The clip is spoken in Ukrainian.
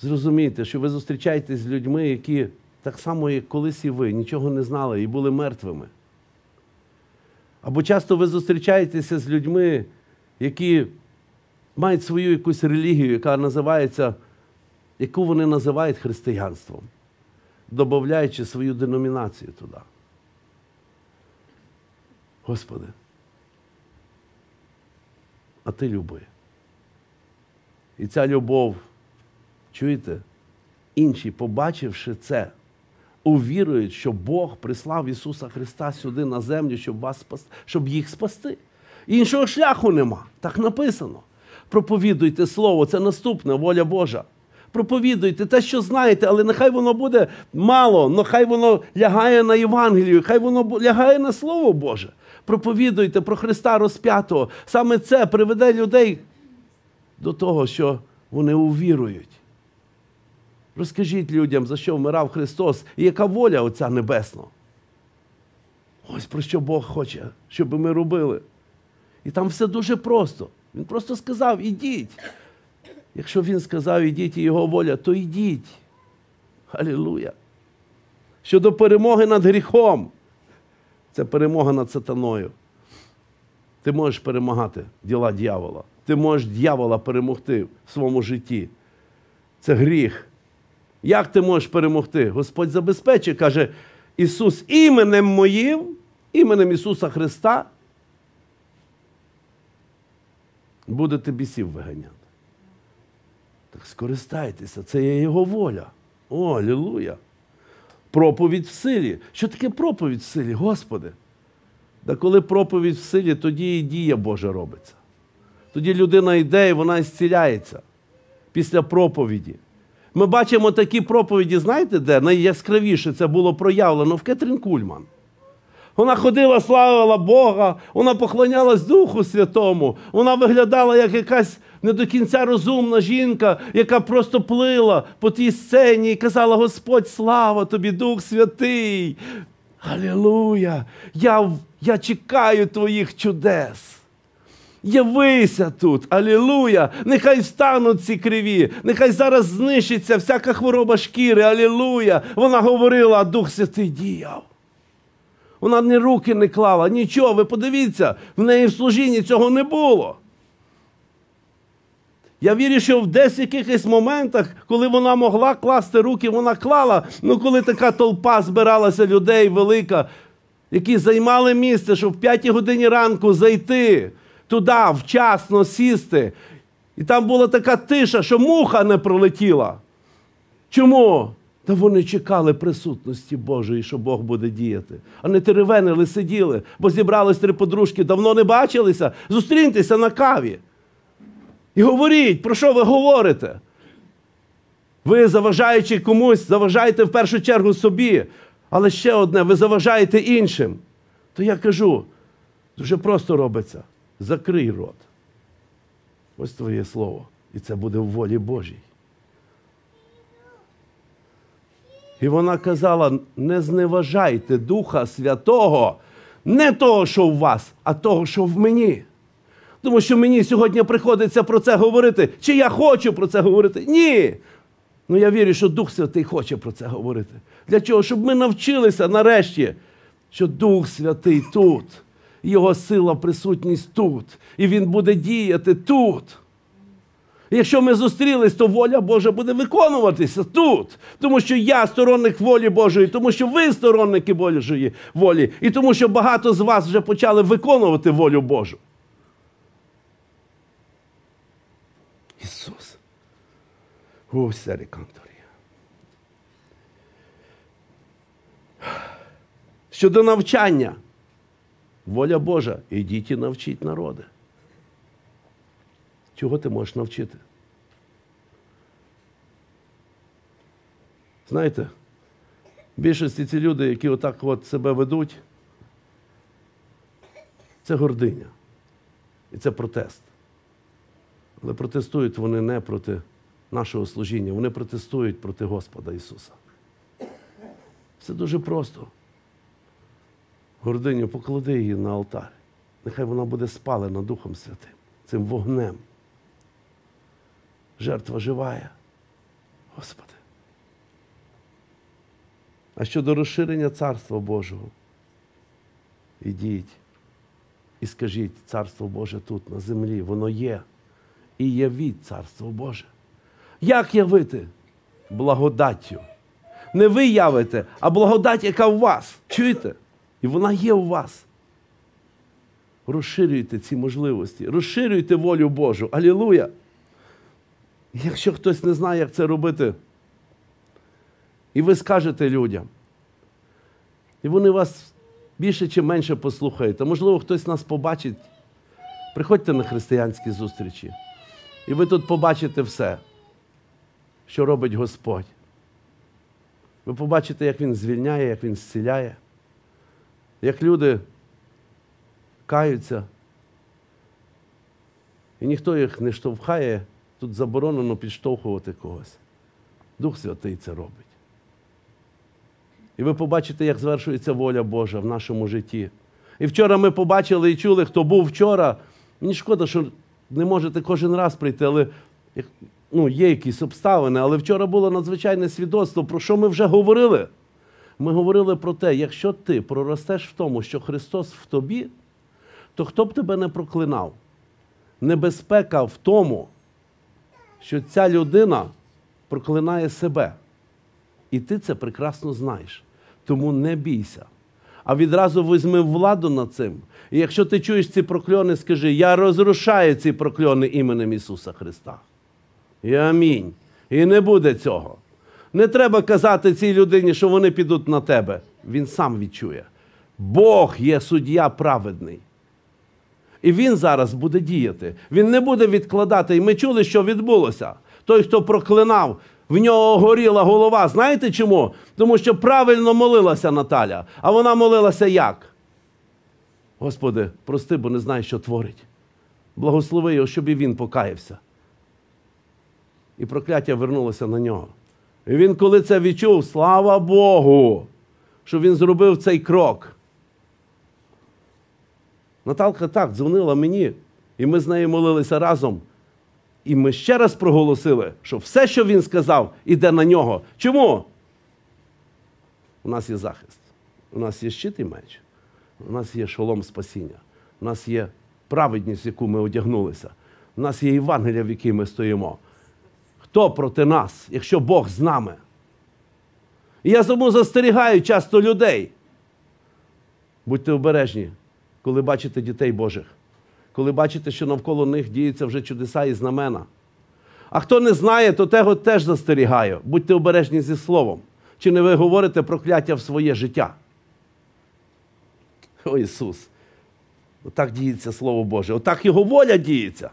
зрозумійте, що ви зустрічаєтесь з людьми, які так само, як колись і ви, нічого не знали і були мертвими. Або часто ви зустрічаєтеся з людьми, які мають свою якусь релігію, яка називається, яку вони називають християнством, додаючи свою деномінацію туди. Господи, а ти люби. І ця любов. Чуєте? Інші, побачивши це, увірують, що Бог прислав Ісуса Христа сюди на землю, щоб вас спасти, щоб їх спасти. Іншого шляху нема. Так написано. Проповідуйте Слово, це наступне воля Божа. Проповідуйте те, що знаєте, але нехай воно буде мало, нехай воно лягає на Євангелію, хай воно лягає на Слово Боже. Проповідуйте про Христа розп'ятого. Саме це приведе людей до того, що вони увірують. Розкажіть людям, за що вмирав Христос і яка воля Отця Небесного. Ось про що Бог хоче, щоб ми робили. І там все дуже просто. Він просто сказав: ідіть. Якщо він сказав, ідіть і його воля, то йдіть. Халілуя. Щодо перемоги над гріхом, це перемога над сатаною. Ти можеш перемагати діла дьявола. Ти можеш дьявола перемогти в своєму житті. Це гріх. Як ти можеш перемогти? Господь забезпечить, каже Ісус, іменем моїм, іменем Ісуса Христа. Будете бісів виганяти. Так скористайтеся, це є Його воля. О, алілуя! Проповідь в силі. Що таке проповідь в силі, Господи? Та коли проповідь в силі, тоді і дія Божа робиться. Тоді людина йде і вона зціляється після проповіді. Ми бачимо такі проповіді, знаєте де? Найяскравіше це було проявлено в Кетрін Кульман. Вона ходила, славила Бога, вона поклонялась Духу Святому, вона виглядала як якась не до кінця розумна жінка, яка просто плила по тій сцені і казала: Господь, слава тобі, Дух Святий! Аллилуйя! Я, Я чекаю твоїх чудес явися тут, алілуя! Нехай стануть ці криві, нехай зараз знищиться всяка хвороба шкіри, алілуя! Вона говорила, а Дух Святий діяв. Вона ні руки не клала, нічого. Ви подивіться, в неї в служінні цього не було. Я вірю, що в десь якихось моментах, коли вона могла класти руки, вона клала. Ну, коли така толпа збиралася людей велика, які займали місце, щоб в п'ятій годині ранку зайти туди вчасно сісти. І там була така тиша, що муха не пролетіла. Чому? Та вони чекали присутності Божої, що Бог буде діяти. А не теревенили, сиділи, бо зібрались три подружки, давно не бачилися. Зустріньтеся на каві. І говоріть, про що ви говорите? Ви, заважаючи комусь, заважаєте в першу чергу собі. Але ще одне, ви заважаєте іншим. То я кажу, дуже просто робиться закрий рот. Ось твоє слово. І це буде в волі Божій. І вона казала: не зневажайте Духа Святого, не того, що в вас, а того, що в мені. Тому що мені сьогодні приходиться про це говорити. Чи я хочу про це говорити? Ні. Ну я вірю, що Дух Святий хоче про це говорити. Для чого? Щоб ми навчилися нарешті, що Дух Святий тут. Його сила, присутність тут. І Він буде діяти тут. якщо ми зустрілись, то воля Божа буде виконуватися тут. Тому що я сторонник волі Божої, тому що ви сторонники Божої волі, і тому що багато з вас вже почали виконувати волю Божу. Ісус. Ось реканторія. Щодо навчання. Воля Божа, ідіть і навчіть народи. Чого ти можеш навчити? Знаєте, в більшості ці люди, які отак от себе ведуть, це гординя. І це протест. Але протестують вони не проти нашого служіння, вони протестують проти Господа Ісуса. Все дуже просто гординю, поклади її на алтар. Нехай вона буде спалена Духом Святим, цим вогнем. Жертва живая. Господи. А щодо розширення Царства Божого, ідіть і скажіть, Царство Боже тут, на землі, воно є. І явіть Царство Боже. Як явити? Благодаттю. Не ви явите, а благодать, яка в вас. Чуєте? І вона є у вас. Розширюйте ці можливості, розширюйте волю Божу. Алілуя! Якщо хтось не знає, як це робити, і ви скажете людям, і вони вас більше чи менше послухають, а можливо, хтось нас побачить, приходьте на християнські зустрічі, і ви тут побачите все, що робить Господь. Ви побачите, як Він звільняє, як Він зціляє як люди каються. І ніхто їх не штовхає, тут заборонено підштовхувати когось. Дух Святий це робить. І ви побачите, як звершується воля Божа в нашому житті. І вчора ми побачили і чули, хто був вчора. Мені шкода, що не можете кожен раз прийти, але ну, є якісь обставини. Але вчора було надзвичайне свідоцтво, про що ми вже говорили. Ми говорили про те, якщо ти проростеш в тому, що Христос в тобі, то хто б тебе не проклинав? Небезпека в тому, що ця людина проклинає себе. І ти це прекрасно знаєш. Тому не бійся. А відразу візьми владу над цим. І якщо ти чуєш ці прокльони, скажи: Я розрушаю ці прокльони іменем Ісуса Христа. І амінь. І не буде цього. Не треба казати цій людині, що вони підуть на тебе. Він сам відчує. Бог є суддя праведний. І він зараз буде діяти. Він не буде відкладати. І ми чули, що відбулося. Той, хто проклинав, в нього горіла голова. Знаєте чому? Тому що правильно молилася Наталя. А вона молилася як? Господи, прости, бо не знаю, що творить. Благослови його, щоб і він покаявся. І прокляття вернулося на нього. І він, коли це відчув, слава Богу, що він зробив цей крок. Наталка так дзвонила мені, і ми з нею молилися разом. І ми ще раз проголосили, що все, що він сказав, іде на нього. Чому? У нас є захист, у нас є щит і меч, у нас є шолом спасіння, у нас є праведність, в яку ми одягнулися, у нас є Євангелія, в якій ми стоїмо. Хто проти нас, якщо Бог з нами? І я тому застерігаю часто людей. Будьте обережні, коли бачите дітей Божих, коли бачите, що навколо них діються вже чудеса і знамена. А хто не знає, то того теж застерігаю. Будьте обережні зі словом. Чи не ви говорите прокляття в своє життя? О Ісус! Отак діється Слово Боже, отак Його воля діється.